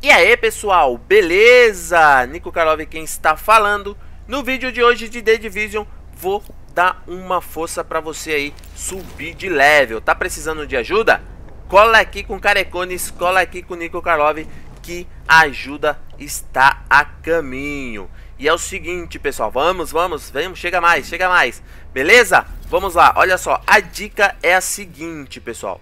E aí pessoal, beleza? Nico Karlov quem está falando. No vídeo de hoje de The Division, vou dar uma força para você aí subir de level. Tá precisando de ajuda? Cola aqui com Carecones, cola aqui com Nico Karlov que a ajuda está a caminho. E é o seguinte, pessoal, vamos, vamos, vamos, chega mais, chega mais. Beleza? Vamos lá. Olha só, a dica é a seguinte, pessoal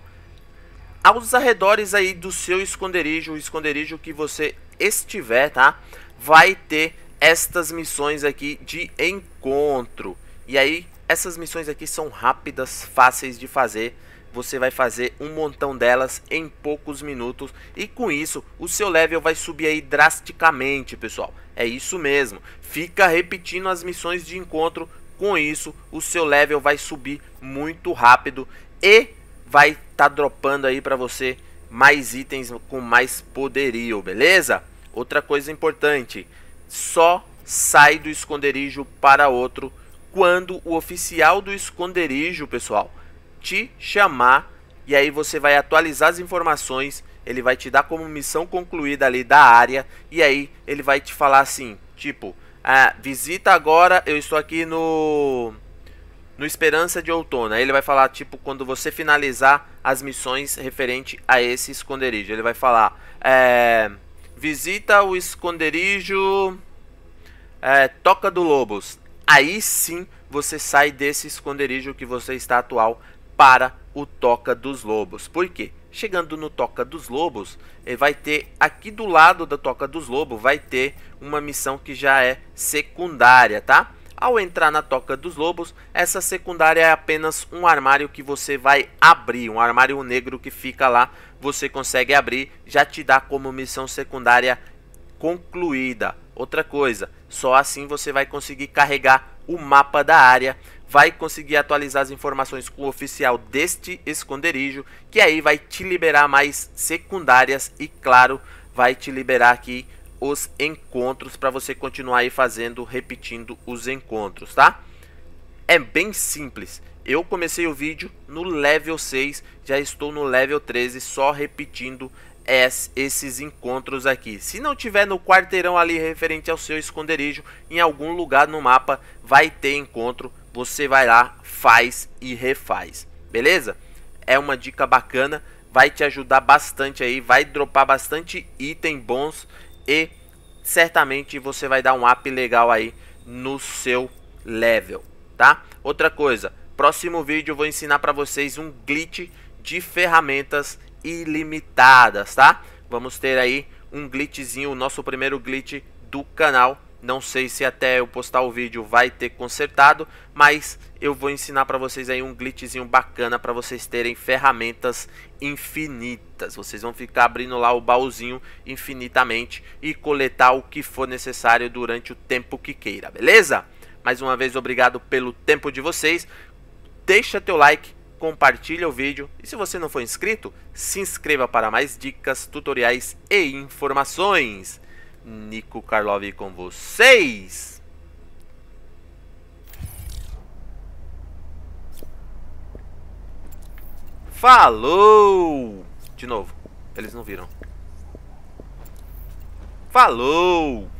aos arredores aí do seu esconderijo, o esconderijo que você estiver, tá? Vai ter estas missões aqui de encontro. E aí, essas missões aqui são rápidas, fáceis de fazer. Você vai fazer um montão delas em poucos minutos. E com isso, o seu level vai subir aí drasticamente, pessoal. É isso mesmo. Fica repetindo as missões de encontro. Com isso, o seu level vai subir muito rápido. E vai tá dropando aí para você mais itens com mais poderio, beleza? Outra coisa importante, só sai do esconderijo para outro quando o oficial do esconderijo, pessoal, te chamar e aí você vai atualizar as informações, ele vai te dar como missão concluída ali da área e aí ele vai te falar assim, tipo, ah, visita agora, eu estou aqui no no Esperança de Outono. Aí ele vai falar, tipo, quando você finalizar as missões referente a esse esconderijo. Ele vai falar, é, visita o esconderijo é, Toca do Lobos. Aí sim você sai desse esconderijo que você está atual para o Toca dos Lobos. Por quê? Chegando no Toca dos Lobos, eh, vai ter aqui do lado da Toca dos Lobos, vai ter uma missão que já é secundária, tá? Ao entrar na Toca dos Lobos, essa secundária é apenas um armário que você vai abrir, um armário negro que fica lá, você consegue abrir, já te dá como missão secundária concluída. Outra coisa, só assim você vai conseguir carregar o mapa da área, vai conseguir atualizar as informações com o oficial deste esconderijo, que aí vai te liberar mais secundárias e claro, vai te liberar aqui os encontros para você continuar aí fazendo, repetindo os encontros, tá? É bem simples. Eu comecei o vídeo no level 6, já estou no level 13, só repetindo esses encontros aqui. Se não tiver no quarteirão ali referente ao seu esconderijo, em algum lugar no mapa vai ter encontro, você vai lá, faz e refaz, beleza? É uma dica bacana, vai te ajudar bastante aí, vai dropar bastante item bons e certamente você vai dar um up legal aí no seu level, tá? Outra coisa, próximo vídeo eu vou ensinar para vocês um glitch de ferramentas ilimitadas, tá? Vamos ter aí um glitchzinho, o nosso primeiro glitch do canal não sei se até eu postar o vídeo vai ter consertado, mas eu vou ensinar para vocês aí um glitchzinho bacana para vocês terem ferramentas infinitas. Vocês vão ficar abrindo lá o baúzinho infinitamente e coletar o que for necessário durante o tempo que queira, beleza? Mais uma vez obrigado pelo tempo de vocês. Deixa teu like, compartilha o vídeo e se você não for inscrito, se inscreva para mais dicas, tutoriais e informações. Nico Karlov com vocês. Falou! De novo, eles não viram. Falou!